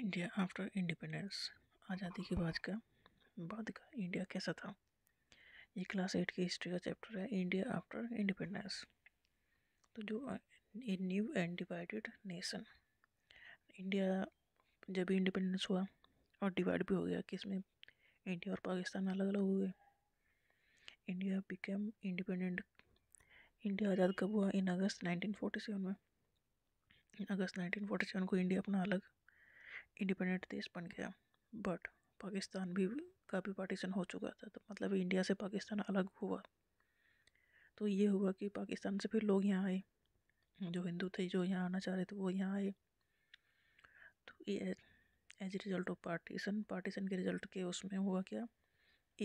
India after independence आज़ादी के बाद का बाद का इंडिया कैसा था ये क्लास एट की हिस्ट्री का चैप्टर है इंडिया आफ्टर इंडिपेंडेंस तो जो a new and divided nation India जब इंडिपेंडेंस हुआ और डिवाइड भी हो गया कि इसमें इंडिया और पाकिस्तान अलग अलग हो गए इंडिया बिकेम इंडिपेंडेंट इंडिया आज़ाद कब हुआ इन अगस्त 1947 में इन अगस्त 1947 को इंडिया अपना अलग इंडिपेंडेंट देश बन गया बट पाकिस्तान भी का भी पार्टीशन हो चुका था तो मतलब इंडिया से पाकिस्तान अलग हुआ तो ये हुआ कि पाकिस्तान से फिर लोग यहाँ आए जो हिंदू थे जो यहाँ आना चाह रहे थे वो यहाँ आए तो ये as result of partition partition के रिजल्ट के उसमें हुआ क्या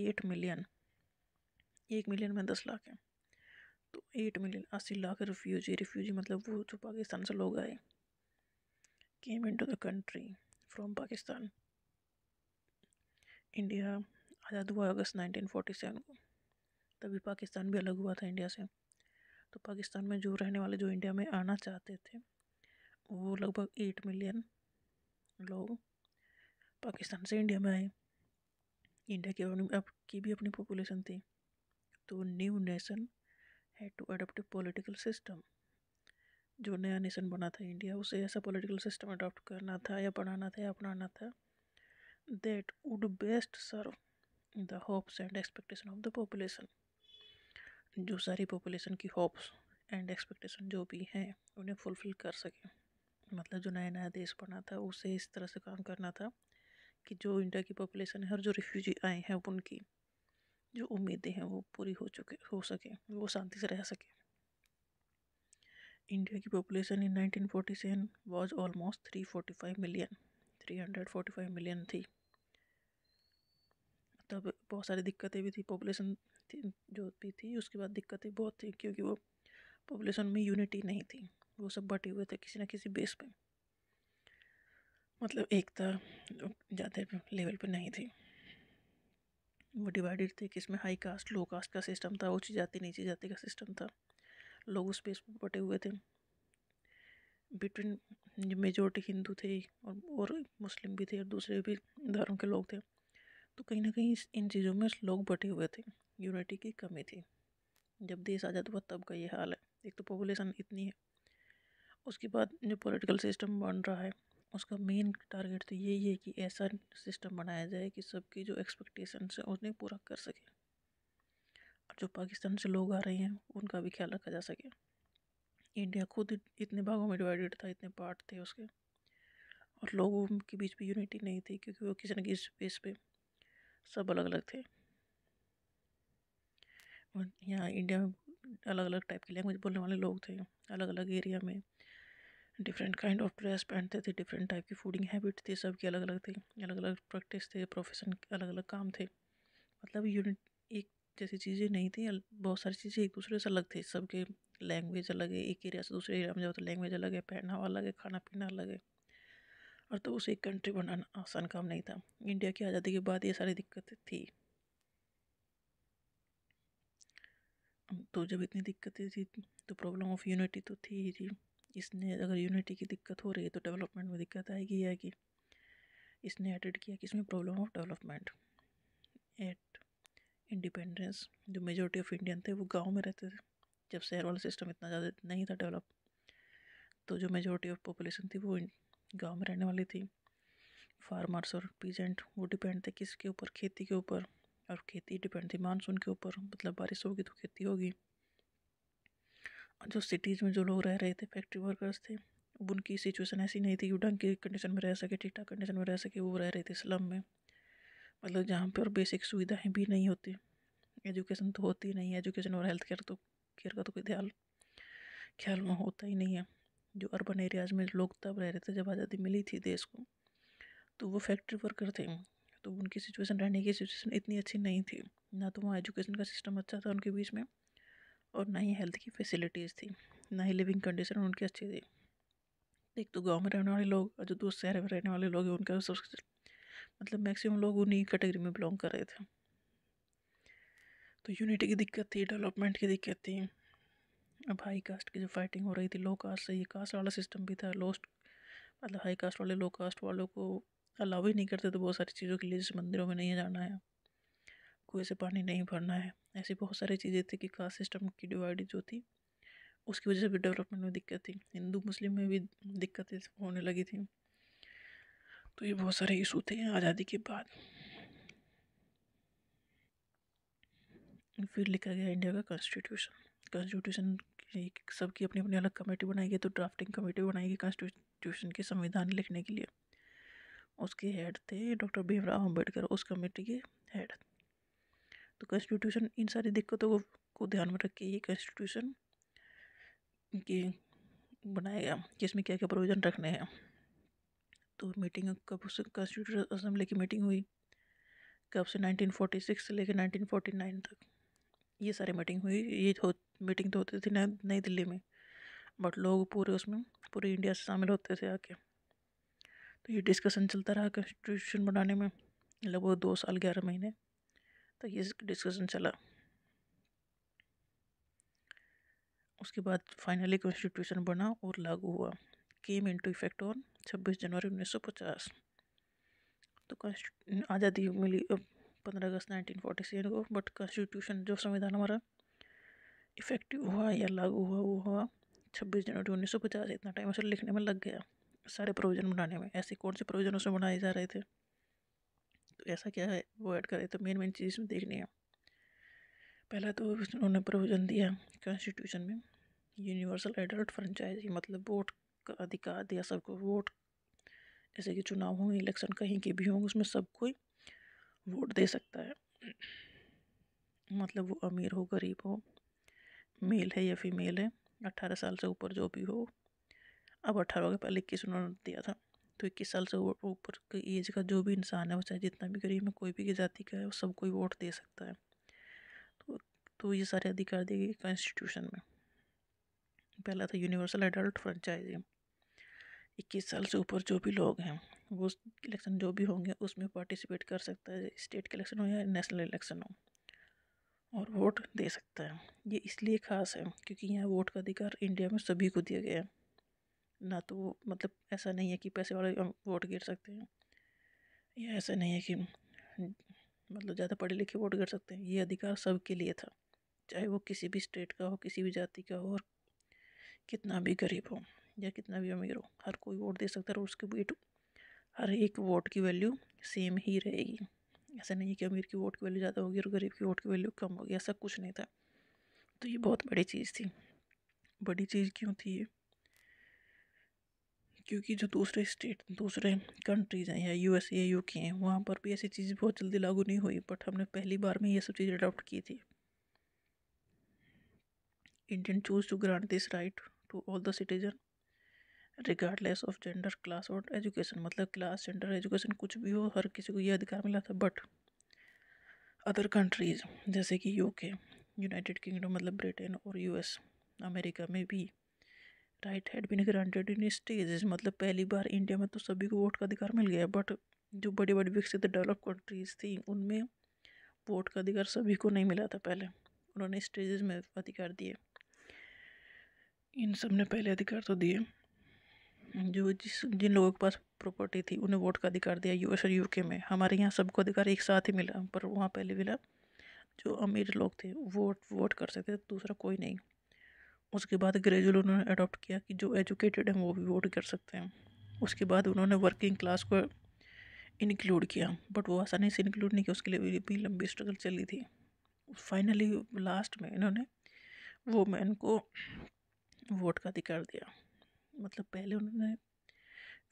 एट मिलियन एक मिलियन में दस लाख है तो एट मिलियन अस्सी लाख रिफ्यूजी रिफ्यूजी मतलब वो जो पाकिस्तान से लोग आए केम इन to the country from Pakistan India आज़ाद हुआ अगस्त 1947 को तभी पाकिस्तान भी अलग हुआ था इंडिया से तो पाकिस्तान में जो रहने वाले जो इंडिया में आना चाहते थे वो लगभग एट मिलियन लोग पाकिस्तान से इंडिया में आए इंडिया की अपनी अब की भी अपनी पॉपुलेशन थी तो new nation had to adopt political system जो नया नेशन बना था इंडिया उसे ऐसा पॉलिटिकल सिस्टम अडॉप्ट करना था या बनाना था या अपनाना था that would best serve the hopes and expectation of the population जो सारी पॉपुलेशन की होप्स एंड एक्सपेक्टेशन जो भी हैं उन्हें फुलफिल कर सकें मतलब जो नया नया देश बना था उसे इस तरह से काम करना था कि जो इंडिया की पॉपुलेशन है और जो रिफ्यूजी आए हैं उनकी जो उम्मीदें हैं वो पूरी हो चुके हो सके वो शांति से रह सकें इंडिया की population in 1947 was almost 345 million 345 million थी तब मतलब बहुत सारी दिक्कतें भी थी पॉपुलेशन जो भी थी उसके बाद दिक्कतें बहुत थी क्योंकि वो पॉपुलेशन में यूनिटी नहीं थी वो सब बटे हुए थे किसी ना किसी बेस पे मतलब एकता तो ज़्यादा लेवल पे नहीं थी वो डिवाइडेड थे कि इसमें हाई कास्ट लो कास्ट का सिस्टम था ऊँची जाति नीचे जाति का सिस्टम था लोग उस स्पेस पर बटे हुए थे बिटवीन जो मेजोरिटी हिंदू थे और और मुस्लिम भी थे और दूसरे भी धर्म के लोग थे तो कहीं ना कहीं इन चीज़ों में लोग बटे हुए थे यूनिटी की कमी थी जब देश आज़ाद हुआ तब का ये हाल है एक तो पॉपुलेशन इतनी है उसके बाद जो पॉलिटिकल सिस्टम बन रहा है उसका मेन टारगेट तो यही है कि ऐसा सिस्टम बनाया जाए कि सबकी जो एक्सपेक्टेशन है उन्हें पूरा कर सके जो पाकिस्तान से लोग आ रहे हैं उनका भी ख्याल रखा जा सके इंडिया खुद इतने भागों में डिवाइडेड था इतने पार्ट थे उसके और लोगों के बीच में यूनिटी नहीं थी क्योंकि वो किसी न किसी बेस पे सब अलग अलग थे यहाँ इंडिया में अलग अलग टाइप की लैंग्वेज बोलने वाले लोग थे अलग अलग एरिया में डिफरेंट काइंड ऑफ ड्रेस पहनते थे डिफरेंट टाइप की फूडिंग हैबिट थी के अलग अलग थे अलग अलग प्रैक्टिस थे प्रोफेशन अलग अलग काम थे मतलब यूनिट एक जैसी चीज़ें नहीं थी बहुत सारी चीज़ें एक दूसरे से अलग थी सबके लैंग्वेज अलग है एक एरिया से दूसरे एरिया में जाओ तो लैंग्वेज अलग है पहनावा अलग है खाना पीना अलग है और तो उसे एक कंट्री बनाना आसान काम नहीं था इंडिया की आज़ादी के बाद ये सारी दिक्कतें थी तो जब इतनी दिक्कतें थी तो प्रॉब्लम ऑफ यूनिटी तो थी ही थी इसने अगर यूनिटी की दिक्कत हो रही है तो डेवलपमेंट में दिक्कत आएगी या कि इसने एडिट किया कि इसमें problem of development at independence जो मेजोरिटी ऑफ इंडियन थे वो गांव में रहते थे जब शहर वाला सिस्टम इतना ज़्यादा नहीं था डेवलप तो जो मेजोरिटी ऑफ पॉपुलेशन थी वो गांव में रहने वाली थी फार्मर्स और पीजेंट वो डिपेंड थे किसके ऊपर खेती के ऊपर और खेती डिपेंड थी मानसून के ऊपर मतलब बारिश होगी तो खेती होगी और जो सिटीज़ में जो लोग रह रहे थे फैक्ट्री वर्कर्स थे उनकी सिचुएशन ऐसी नहीं थी कि ढंग की कंडीशन में रह सके ठीक ठाक कंडीशन में रह सके वो रह रहे थे स्लम में मतलब जहाँ पर बेसिक सुविधाएं भी नहीं होती एजुकेशन तो होती नहीं है एजुकेशन और हेल्थ केयर तो केयर का तो कोई ख्याल ख्याल वहाँ होता ही नहीं है जो अर्बन एरियाज़ में लोग तब रह रहे थे जब आज़ादी मिली थी देश को तो वो फैक्ट्री वर्कर थे तो उनकी सिचुएशन रहने की सिचुएशन इतनी अच्छी नहीं थी ना तो वहाँ एजुकेशन का सिस्टम अच्छा था उनके बीच में और ना ही हेल्थ की फैसिलिटीज़ थी ना ही लिविंग कंडीशन उनकी अच्छी थी एक तो गांव में रहने वाले लोग और जो दूसरे शहर में रहने वाले लोग हैं उनका मतलब मैक्सिमम लोग उन्हीं कैटेगरी में बिलोंग कर रहे थे तो यूनिटी की दिक्कत थी डेवलपमेंट की दिक्कत थी अब हाई कास्ट की जो फाइटिंग हो रही थी लो कास्ट से ये कास्ट वाला सिस्टम भी था लोस्ट मतलब हाई कास्ट वाले लो कास्ट वालों को अलाउ ही नहीं करते तो बहुत सारी चीज़ों के लिए जैसे मंदिरों में नहीं जाना है कुएँ से पानी नहीं भरना है ऐसी बहुत सारी चीज़ें थी कि कास्ट सिस्टम की डिवाइड जो थी उसकी वजह से भी डेवलपमेंट में दिक्कत थी हिंदू मुस्लिम में भी दिक्कतें होने लगी थी तो ये बहुत सारे इशू थे आज़ादी के बाद फिर लिखा गया इंडिया का कॉन्स्टिट्यूशन कॉन्स्टिट्यूशन सबकी अपनी अपनी अलग कमेटी बनाई गई तो ड्राफ्टिंग कमेटी बनाई गई कॉन्स्टिट्यूशन के संविधान लिखने के लिए उसके हेड थे डॉक्टर भीमराव अम्बेडकर उस कमेटी के हेड तो कॉन्स्टिट्यूशन इन सारी दिक्कतों को, को ध्यान में रख के ये कॉन्स्टिट्यूशन की बनाया गया कि इसमें क्या क्या प्रोविज़न रखने हैं तो मीटिंग कब कॉन्स्टिट्यूट असम्बली की मीटिंग हुई कब से 1946 से लेकर 1949 तक ये सारी मीटिंग हुई ये हो मीटिंग तो होती थी नई दिल्ली में बट लोग पूरे उसमें पूरे इंडिया से शामिल होते थे आके तो ये डिस्कशन चलता रहा कॉन्स्टिट्यूशन बनाने में लगभग दो साल ग्यारह महीने तो ये डिस्कशन चला उसके बाद फाइनली कॉन्स्टिट्यूशन बना और लागू हुआ केम इन टू इफेक्ट ऑन छब्बीस जनवरी उन्नीस सौ पचास तो आज़ादी मिली पंद्रह अगस्त नाइनटीन फोर्टी सेवन को बट कॉन्स्टिट्यूशन जो संविधान हमारा इफेक्टिव हुआ या लागू हुआ वो हुआ छब्बीस जनवरी उन्नीस सौ पचास इतना टाइम उसे लिखने में लग गया सारे प्रोविज़न बनाने में ऐसे कौन से प्रोविज़न उसमें बनाए जा रहे थे तो ऐसा क्या है वो ऐड करें तो मेन मेन चीज़ में देखनी है पहला तो उन्होंने प्रोविज़न दिया कॉन्स्टिट्यूशन में यूनिवर्सल एडल्ट फ्रेंचाइजी मतलब वोट का अधिकार दिया सबको वोट जैसे कि चुनाव हों इलेक्शन कहीं के भी हों उसमें सब कोई वोट दे सकता है मतलब वो अमीर हो गरीब हो मेल है या फीमेल है अट्ठारह साल से ऊपर जो भी हो अब अट्ठारह के पहले इक्कीस उन्होंने दिया था तो इक्कीस साल से ऊपर की एज का जो भी इंसान है वो चाहे जितना भी गरीब है कोई भी जाति का है वो सब कोई वोट दे सकता है तो तो ये सारे अधिकार दिए गए कॉन्स्टिट्यूशन में पहला था यूनिवर्सल एडल्ट फ्रेंचाइजी इक्कीस साल से ऊपर जो भी लोग हैं वो इलेक्शन जो भी होंगे उसमें पार्टिसिपेट कर सकता है स्टेट के इलेक्शन हो या नेशनल इलेक्शन हो और वोट दे सकता है ये इसलिए ख़ास है क्योंकि यहाँ वोट का अधिकार इंडिया में सभी को दिया गया है ना तो मतलब ऐसा नहीं है कि पैसे वाले वोट गिर सकते हैं या ऐसा नहीं है कि मतलब ज़्यादा पढ़े लिखे वोट कर सकते हैं ये अधिकार सबके लिए था चाहे वो किसी भी स्टेट का हो किसी भी जाति का हो और कितना भी गरीब हो या कितना भी अमीर हो हर कोई वोट दे सकता है और उसकी वेट हर एक वोट की वैल्यू सेम ही रहेगी ऐसा नहीं है कि अमीर की वोट की वैल्यू ज़्यादा होगी और गरीब की वोट की वैल्यू कम होगी ऐसा कुछ नहीं था तो ये बहुत बड़ी चीज़ थी बड़ी चीज़ क्यों थी ये क्योंकि जो दूसरे स्टेट दूसरे कंट्रीज़ हैं या यू एस ए यू के हैं वहाँ पर भी ऐसी चीज़ बहुत जल्दी लागू नहीं हुई बट हमने पहली बार में ये सब चीज़ अडॉप्ट की थी Indian chose to grant this right to all the citizen regardless of gender class और एजुकेशन मतलब क्लास जेंडर एजुकेशन कुछ भी हो हर किसी को यह अधिकार मिला था बट अदर कंट्रीज़ जैसे कि यूके यूनाइटेड किंगडम मतलब ब्रिटेन और यूएस अमेरिका में भी right had been granted in stage मतलब पहली बार इंडिया में तो सभी को वोट का अधिकार मिल गया बट जो बड़ी बड़ी विकसित डेवलप कंट्रीज़ थी उनमें वोट का अधिकार सभी को नहीं मिला था पहले उन्होंने स्टेजेस में अधिकार दिए इन सब ने पहले अधिकार तो दिए जो जिस जिन लोगों के पास प्रॉपर्टी थी उन्हें वोट का अधिकार दिया यूएस और यूके में हमारे यहाँ सबको अधिकार एक साथ ही मिला पर वहाँ पहले मिला जो अमीर लोग थे वोट वोट कर सकते थे दूसरा कोई नहीं उसके बाद ग्रेजुअल उन्होंने अडॉप्ट किया कि जो एजुकेटेड हैं वो भी वोट कर सकते हैं उसके बाद उन्होंने वर्किंग क्लास को इंक्लूड किया बट वो आसानी से इंक्लूड नहीं किया उसके लिए भी लंबी स्ट्रगल चली थी फाइनली लास्ट में इन्होंने वोमेन को वोट का अधिकार दिया मतलब पहले उन्होंने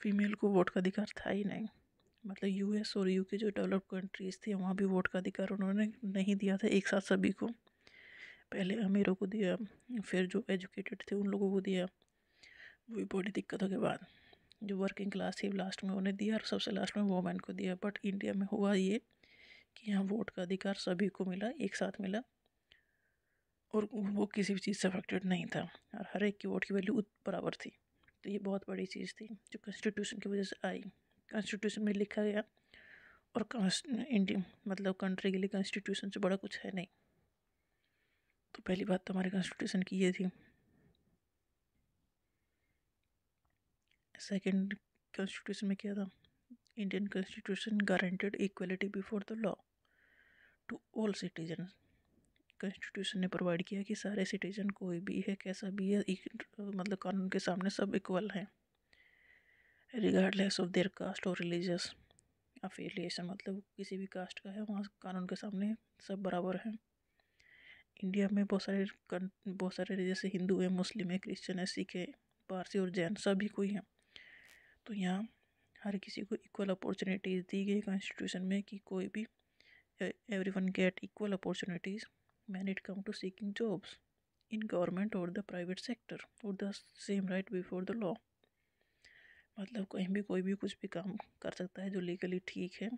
फीमेल को वोट का अधिकार था ही नहीं मतलब यूएस और यूके जो डेवलप कंट्रीज़ थी वहाँ भी वोट का अधिकार उन्होंने नहीं दिया था एक साथ सभी को पहले अमीरों को दिया फिर जो एजुकेटेड थे उन लोगों को दिया वो भी बड़ी दिक्कतों के बाद जो वर्किंग क्लास थी लास्ट में उन्हें दिया और सबसे लास्ट में वोमेन को दिया बट इंडिया में हुआ ये कि यहाँ वोट का अधिकार सभी को मिला एक साथ मिला और वो किसी भी चीज़ से अफेक्टेड नहीं था और हर एक की वोट की वैल्यू बराबर थी तो ये बहुत बड़ी चीज़ थी जो कॉन्स्टिट्यूशन की वजह से आई कॉन्स्टिट्यूशन में लिखा गया और इंडियन मतलब कंट्री के लिए कॉन्स्टिट्यूशन से बड़ा कुछ है नहीं तो पहली बात तो हमारे कॉन्स्टिट्यूशन की ये थी सेकंड कॉन्स्टिट्यूशन में क्या था Indian constitution guaranteed equality before the law to all citizen constitution ने प्रोवाइड किया कि सारे सिटीजन कोई भी है कैसा भी है मतलब कानून के सामने सब इक्वल हैं रिगार्डलेस ऑफ देयर कास्ट और रिलीजियस अफिलियशन मतलब किसी भी कास्ट का है वहाँ कानून के सामने सब बराबर हैं इंडिया में बहुत सारे बहुत सारे जैसे हिंदू हैं मुस्लिम हैं क्रिश्चन है सिख है पारसी और जैन सभी कोई हैं तो यहाँ हर किसी को इक्वल अपॉर्चुनिटीज़ दी गई कॉन्स्टिट्यूशन में कि कोई भी everyone get equal opportunities when it comes to seeking jobs in government or the private sector or the same right before the law मतलब कहीं भी कोई भी कुछ भी काम कर सकता है जो लीगली ठीक है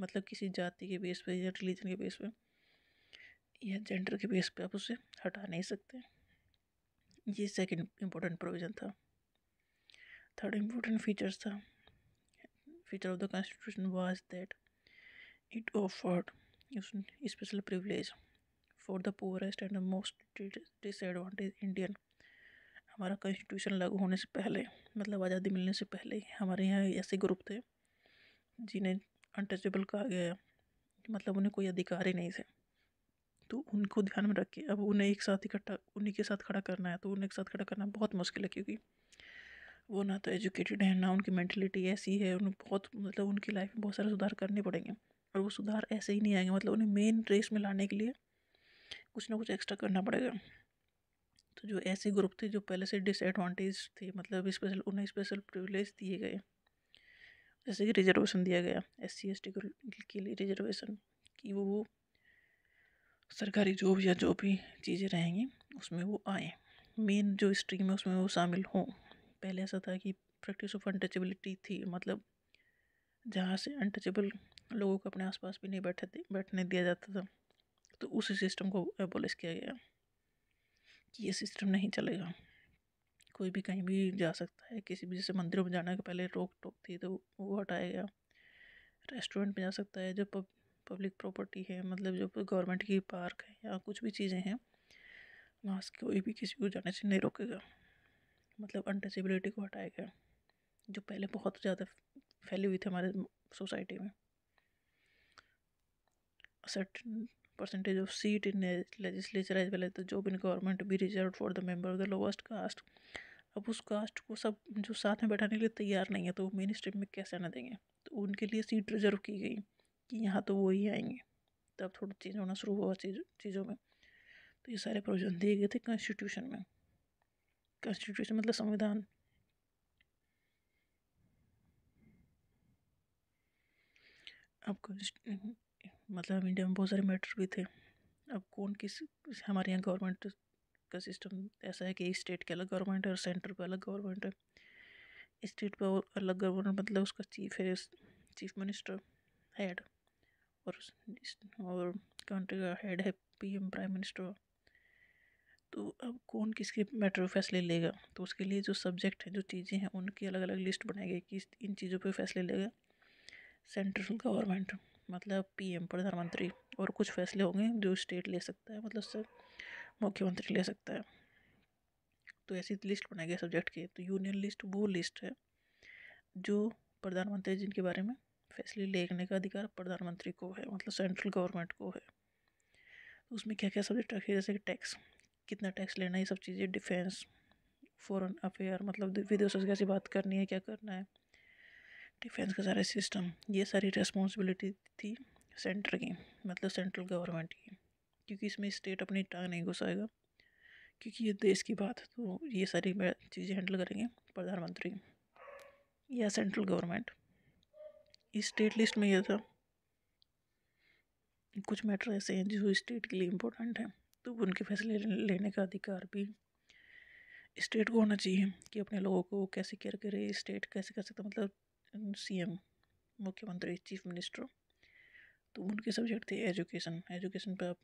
मतलब किसी जाति के बेस पे या रिलीजन के बेस पे या जेंडर के बेस पे आप उसे हटा नहीं सकते ये सेकंड इम्पोर्टेंट प्रोविज़न था थर्ड इम्पोर्टेंट फीचर्स था feature of the constitution was that it offered special privilege for the poorest and most disadvantage Indian हमारा कॉन्स्टिट्यूशन लागू होने से पहले मतलब आज़ादी मिलने से पहले ही हमारे यहाँ ऐसे ग्रुप थे जिन्हें अनटचेबल कहा गया मतलब उन्हें कोई अधिकार ही नहीं थे तो उनको ध्यान में रख के अब उन्हें एक साथ इकट्ठा उन्हीं के साथ खड़ा करना है तो उन्हें एक साथ खड़ा करना बहुत मुश्किल है क्योंकि वो ना तो एजुकेटेड है ना उनकी मैंटलिटी ऐसी है उन्हें बहुत मतलब उनकी लाइफ में बहुत सारे सुधार करने पड़ेंगे और वो सुधार ऐसे ही नहीं आएंगे मतलब उन्हें मेन रेस में लाने के लिए कुछ ना कुछ एक्स्ट्रा करना पड़ेगा तो जो ऐसे ग्रुप थे जो पहले से डिसएडवांटेज थे मतलब स्पेशल उन्हें स्पेशल प्रिविलेज दिए गए जैसे कि रिजर्वेशन दिया गया एस सी एस टी के लिए रिजर्वेशन कि वो सरकारी जॉब या जो भी चीज़ें रहेंगी उसमें वो आए मेन जो स्ट्रीम है उसमें वो शामिल हों पहले ऐसा था कि प्रैक्टिस ऑफ अनटचेबिलिटी थी मतलब जहाँ से अनटचेबल लोगों को अपने आसपास भी नहीं बैठे बैठने दिया जाता था तो उस सिस्टम को एबोलिश किया गया कि ये सिस्टम नहीं चलेगा कोई भी कहीं भी जा सकता है किसी भी जैसे मंदिरों में जाने के पहले रोक टोक थी तो वो हटाया गया रेस्टोरेंट में जा सकता है जो पब पब्लिक प्रॉपर्टी है मतलब जो गवर्नमेंट की पार्क है या कुछ भी चीज़ें हैं वहाँ से कोई भी किसी को जाने से नहीं रोकेगा मतलब अनटचेबिलिटी को हटाया गया जो पहले बहुत ज़्यादा फैली हुई थी हमारे सोसाइटी में certain percentage of seat in legislature as well as the job in government be reserve for the member of the lowest caste अब उस कास्ट को सब जो साथ में बैठाने के लिए तैयार नहीं है तो वो मेन स्ट्रीम में कैसे आने देंगे तो उनके लिए सीट रिजर्व की गई कि यहाँ तो वो ही आएंगे तब थोड़ा चेंज होना शुरू हुआ चीज चीज़ों में तो ये सारे प्रोविजन दिए गए थे कॉन्स्टिट्यूशन में कॉन्स्टिट्यूशन मतलब संविधान अब मतलब इंडिया में बहुत सारे मैटर भी थे अब कौन किस हमारे यहाँ गवर्नमेंट का सिस्टम ऐसा है कि स्टेट के अलग गवर्नमेंट है और सेंटर पर अलग गवर्नमेंट है स्टेट पर और अलग गवर्नमेंट मतलब उसका चीफ है चीफ मिनिस्टर हेड और और कंट्री का हेड है पीएम प्राइम मिनिस्टर तो अब कौन किसके मैटर पर फैसले लेगा तो उसके लिए जो सब्जेक्ट है जो चीज़ें हैं उनकी अलग अलग लिस्ट बनाई गई कि इन चीज़ों पर फैसले लेगा सेंट्रल गवर्नमेंट मतलब पीएम प्रधानमंत्री और कुछ फैसले होंगे जो स्टेट ले सकता है मतलब सब मुख्यमंत्री ले सकता है तो ऐसी लिस्ट बनाई गई सब्जेक्ट की तो यूनियन लिस्ट वो लिस्ट है जो प्रधानमंत्री जिनके बारे में फैसले लेने का अधिकार प्रधानमंत्री को है मतलब सेंट्रल गवर्नमेंट को है तो उसमें क्या क्या सब्जेक्ट रखे जैसे कि टैक्स कितना टैक्स लेना ये सब चीज़ें डिफेंस फॉरेन अफेयर मतलब विदेशों से कैसे बात करनी है क्या करना है डिफेंस का सारा सिस्टम ये सारी रेस्पॉन्सिबिलिटी थी सेंटर की मतलब सेंट्रल गवर्नमेंट की क्योंकि इसमें स्टेट अपनी टांग नहीं घुसाएगा क्योंकि ये देश की बात है तो ये सारी चीज़ें हैंडल करेंगे प्रधानमंत्री या सेंट्रल गवर्नमेंट इस स्टेट लिस्ट में यह था कुछ मैटर ऐसे हैं जो स्टेट के लिए इम्पोर्टेंट हैं तो उनके फैसले लेने का अधिकार भी स्टेट को होना चाहिए कि अपने लोगों को कैसे केयर करे स्टेट कैसे कर सकता मतलब सीएम मुख्यमंत्री चीफ मिनिस्टर तो उनके सब्जेक्ट थे एजुकेशन एजुकेशन पे आप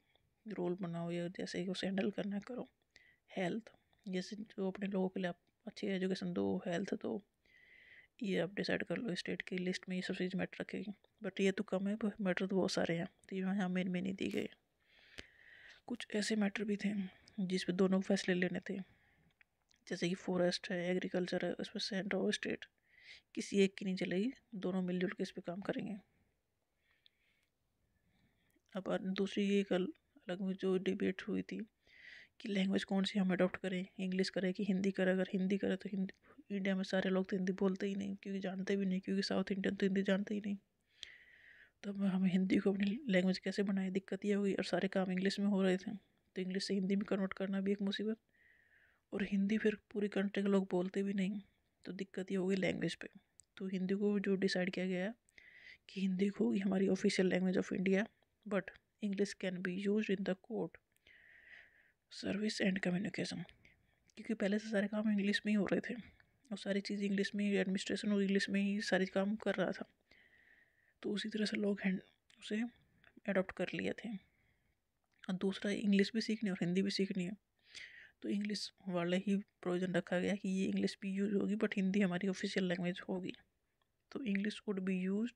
रोल बनाओ या जैसे कि उसे हैंडल करना करो हेल्थ जैसे जो अपने लोगों के लिए आप अच्छी एजुकेशन दो हेल्थ दो ये आप डिसाइड कर लो स्टेट की लिस्ट में ये सब चीज़ मैटर रखेगी बट ये तो कम है मैटर तो बहुत सारे हैं तो ये यहाँ मेन मेन ही दी गई कुछ ऐसे मैटर भी थे जिस पर दोनों फैसले लेने थे जैसे कि फॉरेस्ट है एग्रीकल्चर है उस पर सेंटर और स्टेट किसी एक की नहीं चलेगी दोनों मिलजुल के इस पर काम करेंगे अब दूसरी एक अलग में जो डिबेट हुई थी कि लैंग्वेज कौन सी हम अडॉप्ट करें इंग्लिश करें कि हिंदी करें अगर हिंदी करें तो हिंदी इंडिया में सारे लोग तो हिंदी बोलते ही नहीं क्योंकि जानते भी नहीं क्योंकि साउथ इंडियन तो हिंदी जानते ही नहीं तो हम हिंदी को अपनी लैंग्वेज कैसे बनाए दिक्कत ये हुई और सारे काम इंग्लिश में हो रहे थे तो इंग्लिश से हिंदी में कन्वर्ट करना भी एक मुसीबत और हिंदी फिर पूरी कंट्री के लोग बोलते भी नहीं तो दिक्कत ये होगी लैंग्वेज पे तो हिंदी को जो डिसाइड किया गया है कि हिंदी को हमारी official language of India but English can be use in the court service and communication क्योंकि पहले से सारे काम इंग्लिश में ही हो रहे थे और सारी चीज़ इंग्लिश में ही एडमिनिस्ट्रेशन और इंग्लिश में ही सारे काम कर रहा था तो उसी तरह से लोग हैंड उसे एडॉप्ट कर लिए थे और दूसरा इंग्लिश भी सीखनी है और हिंदी भी सीखनी है तो इंग्लिश वाले ही प्रोविज़न रखा गया कि ये इंग्लिश भी यूज़ होगी बट हिंदी हमारी ऑफिशियल लैंग्वेज होगी तो English would be use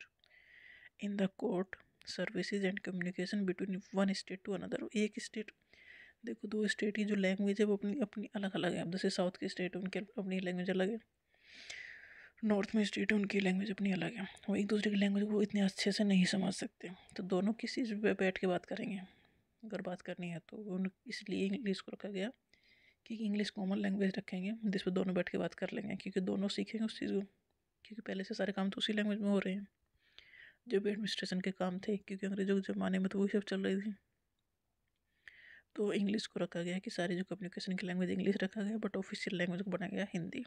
in the court services and communication between one state to another एक स्टेट देखो दो स्टेट की जो लैंग्वेज है वो अपनी अपनी अलग अलग है जैसे साउथ के स्टेट है उनकी अपनी लैंग्वेज अलग है नॉर्थ में स्टेट है उनकी लैंग्वेज अपनी अलग है वो एक दूसरे की लैंग्वेज को इतने अच्छे से नहीं समझ सकते तो दोनों किसी पर बैठ के बात करेंगे अगर बात करनी है तो उन इसलिए इंग्लिश को रखा गया क्योंकि इंग्लिश कॉमन लैंग्वेज रखेंगे जिस पर दोनों बैठ के बात कर लेंगे क्योंकि दोनों सीखेंगे उस चीज़ को क्योंकि पहले से सारे काम तो उसी लैंग्वेज में हो रहे हैं जो भी एडमिनिस्ट्रेशन के काम थे क्योंकि अंग्रेज़ों के ज़माने में तो वही सब चल रही थी तो इंग्लिश को रखा गया कि सारी जो कम्युनिकेशन की लैंग्वेज इंग्लिश रखा गया बट ऑफिशियल लैंग्वेज को बनाया गया हिंदी